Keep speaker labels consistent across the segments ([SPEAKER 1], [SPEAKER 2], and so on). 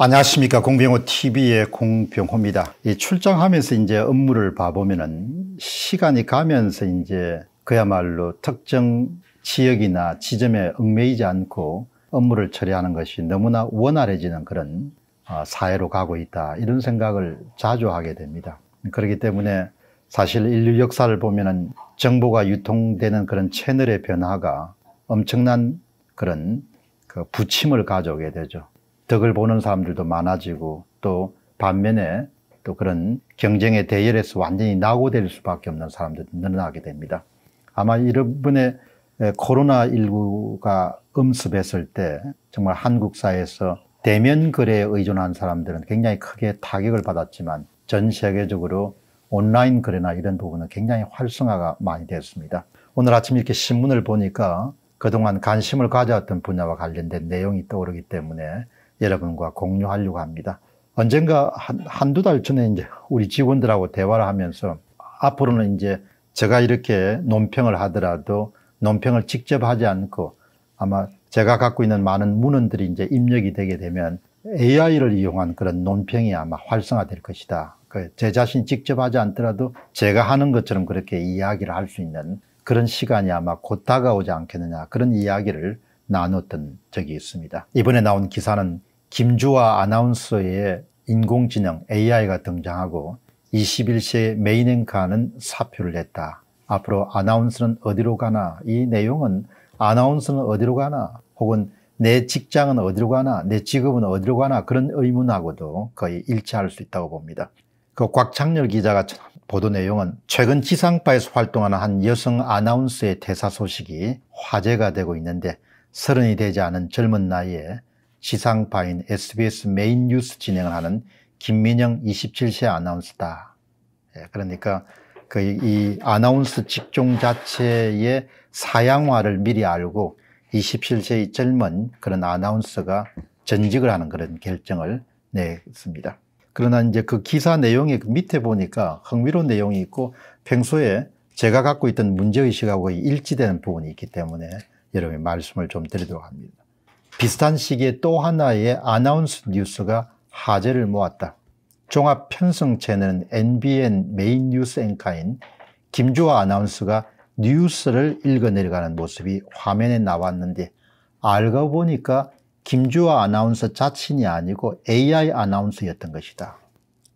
[SPEAKER 1] 안녕하십니까 공병호 TV의 공병호입니다. 이 출장하면서 이제 업무를 봐보면은 시간이 가면서 이제 그야말로 특정 지역이나 지점에 얽매이지 않고 업무를 처리하는 것이 너무나 원활해지는 그런 아, 사회로 가고 있다 이런 생각을 자주 하게 됩니다. 그렇기 때문에 사실 인류 역사를 보면은 정보가 유통되는 그런 채널의 변화가 엄청난 그런 그 부침을 가져오게 되죠. 덕을 보는 사람들도 많아지고 또 반면에 또 그런 경쟁의 대열에서 완전히 낙오될 수밖에 없는 사람들도 늘어나게 됩니다. 아마 이번에 코로나19가 음습했을 때 정말 한국 사회에서 대면 거래에 의존한 사람들은 굉장히 크게 타격을 받았지만 전 세계적으로 온라인 거래나 이런 부분은 굉장히 활성화가 많이 됐습니다. 오늘 아침 이렇게 신문을 보니까 그동안 관심을 가져왔던 분야와 관련된 내용이 떠오르기 때문에 여러분과 공유하려고 합니다. 언젠가 한, 한두 달 전에 이제 우리 직원들하고 대화를 하면서 앞으로는 이제 제가 이렇게 논평을 하더라도 논평을 직접 하지 않고 아마 제가 갖고 있는 많은 문헌들이 이제 입력이 되게 되면 AI를 이용한 그런 논평이 아마 활성화될 것이다. 그 제 자신 이 직접 하지 않더라도 제가 하는 것처럼 그렇게 이야기를 할 수 있는 그런 시간이 아마 곧 다가오지 않겠느냐 그런 이야기를 나눴던 적이 있습니다. 이번에 나온 기사는 김주화 아나운서의 인공지능 AI가 등장하고 21세의 메인 앵커는 사표를 냈다. 앞으로 아나운서는 어디로 가나 이 내용은 아나운서는 어디로 가나 혹은 내 직장은 어디로 가나 내 직업은 어디로 가나 그런 의문하고도 거의 일치할 수 있다고 봅니다. 그 곽창렬 기자가 보도 내용은 최근 지상파에서 활동하는 한 여성 아나운서의 대사 소식이 화제가 되고 있는데 서른이 되지 않은 젊은 나이에 지상파인 SBS 메인 뉴스 진행을 하는 김민영 27세 아나운서다. 예, 그러니까 그 이 아나운서 직종 자체의 사양화를 미리 알고 27세의 젊은 그런 아나운서가 전직을 하는 그런 결정을 냈습니다. 그러나 이제 그 기사 내용의 그 밑에 보니까 흥미로운 내용이 있고 평소에 제가 갖고 있던 문제의식하고 일치되는 부분이 있기 때문에 여러분의 말씀을 좀 드리도록 합니다. 비슷한 시기에 또 하나의 아나운스 뉴스가 화제를 모았다. 종합 편성 채널 NBN 메인 뉴스 앵커인 김주화 아나운서가 뉴스를 읽어내려가는 모습이 화면에 나왔는데 알고 보니까 김주화 아나운서 자신이 아니고 AI 아나운서였던 것이다.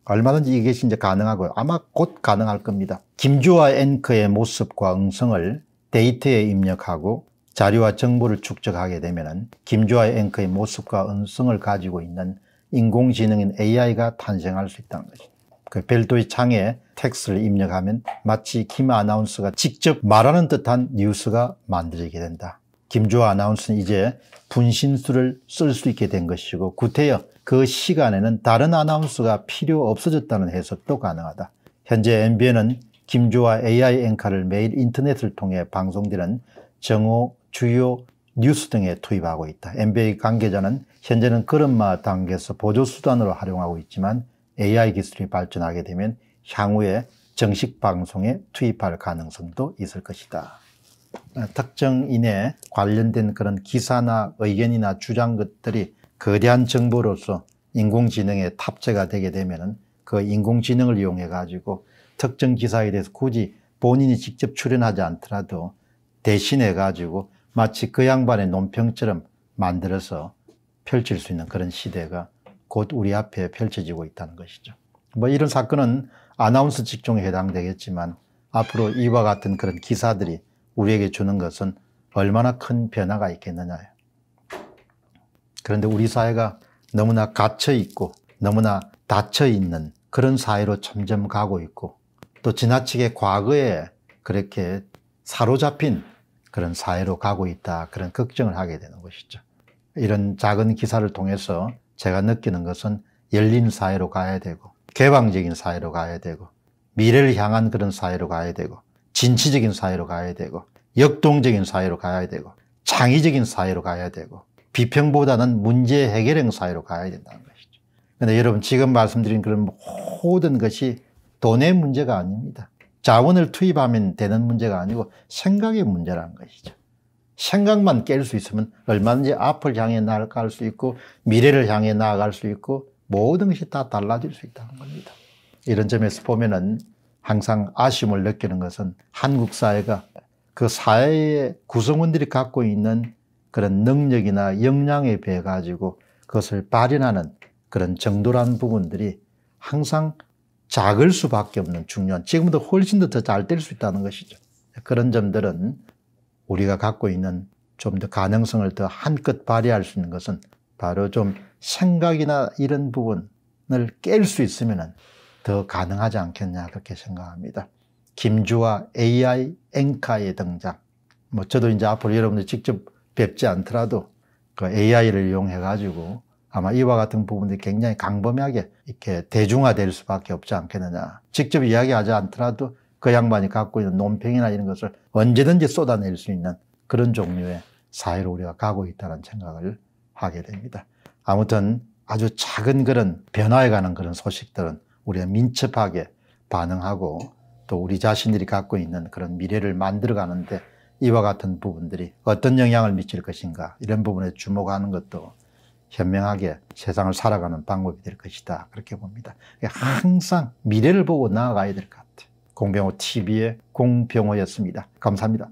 [SPEAKER 1] 얼마든지 이게 진짜 가능하고 아마 곧 가능할 겁니다. 김주화 앵커의 모습과 음성을 데이터에 입력하고 자료와 정보를 축적하게 되면 김주아의 앵커의 모습과 음성을 가지고 있는 인공지능인 AI가 탄생할 수 있다는 거죠. 그 별도의 창에 텍스트를 입력하면 마치 김 아나운서가 직접 말하는 듯한 뉴스가 만들어지게 된다. 김주아 아나운서는 이제 분신술을 쓸 수 있게 된 것이고 구태여 그 시간에는 다른 아나운서가 필요 없어졌다는 해석도 가능하다. 현재 MBN은 김주아 AI 앵커를 매일 인터넷을 통해 방송되는 정오 주요 뉴스 등에 투입하고 있다. MBA 관계자는 현재는 걸음마 단계에서 보조수단으로 활용하고 있지만 AI 기술이 발전하게 되면 향후에 정식 방송에 투입할 가능성도 있을 것이다. 아, 특정인에 관련된 그런 기사나 의견이나 주장 것들이 거대한 정보로서 인공지능에 탑재가 되게 되면 그 인공지능을 이용해 가지고 특정 기사에 대해서 굳이 본인이 직접 출연하지 않더라도 대신해 가지고 마치 그 양반의 논평처럼 만들어서 펼칠 수 있는 그런 시대가 곧 우리 앞에 펼쳐지고 있다는 것이죠. 뭐 이런 사건은 아나운서 직종에 해당되겠지만 앞으로 이와 같은 그런 기사들이 우리에게 주는 것은 얼마나 큰 변화가 있겠느냐. 그런데 우리 사회가 너무나 갇혀있고 너무나 닫혀있는 그런 사회로 점점 가고 있고 또 지나치게 과거에 그렇게 사로잡힌 그런 사회로 가고 있다 그런 걱정을 하게 되는 것이죠. 이런 작은 기사를 통해서 제가 느끼는 것은 열린 사회로 가야 되고 개방적인 사회로 가야 되고 미래를 향한 그런 사회로 가야 되고 진취적인 사회로 가야 되고 역동적인 사회로 가야 되고 창의적인 사회로 가야 되고 비평보다는 문제 해결형 사회로 가야 된다는 것이죠. 그런데 여러분 지금 말씀드린 그런 모든 것이 돈의 문제가 아닙니다. 자원을 투입하면 되는 문제가 아니고 생각의 문제라는 것이죠. 생각만 깰 수 있으면 얼마든지 앞을 향해 나아갈 수 있고 미래를 향해 나아갈 수 있고 모든 것이 다 달라질 수 있다는 겁니다. 이런 점에서 보면은 항상 아쉬움을 느끼는 것은 한국 사회가 그 사회의 구성원들이 갖고 있는 그런 능력이나 역량에 비해 가지고 그것을 발현하는 그런 정도라는 부분들이 항상 작을 수밖에 없는 중요한, 지금보다 훨씬 더 잘 될 수 있다는 것이죠. 그런 점들은 우리가 갖고 있는 좀 더 가능성을 더 한껏 발휘할 수 있는 것은 바로 좀 생각이나 이런 부분을 깰 수 있으면 더 가능하지 않겠냐, 그렇게 생각합니다. 김주와 AI, 앵카의 등장. 뭐 저도 이제 앞으로 여러분들 직접 뵙지 않더라도 그 AI를 이용해가지고 아마 이와 같은 부분들이 굉장히 강범위하게 이렇게 대중화될 수밖에 없지 않겠느냐. 직접 이야기하지 않더라도 그 양반이 갖고 있는 논평이나 이런 것을 언제든지 쏟아낼 수 있는 그런 종류의 사회로 우리가 가고 있다는 생각을 하게 됩니다. 아무튼 아주 작은 그런 변화에 관한 그런 소식들은 우리가 민첩하게 반응하고 또 우리 자신들이 갖고 있는 그런 미래를 만들어 가는데 이와 같은 부분들이 어떤 영향을 미칠 것인가 이런 부분에 주목하는 것도 현명하게 세상을 살아가는 방법이 될 것이다. 그렇게 봅니다. 항상 미래를 보고 나아가야 될 것 같아요. 공병호 TV의 공병호였습니다. 감사합니다.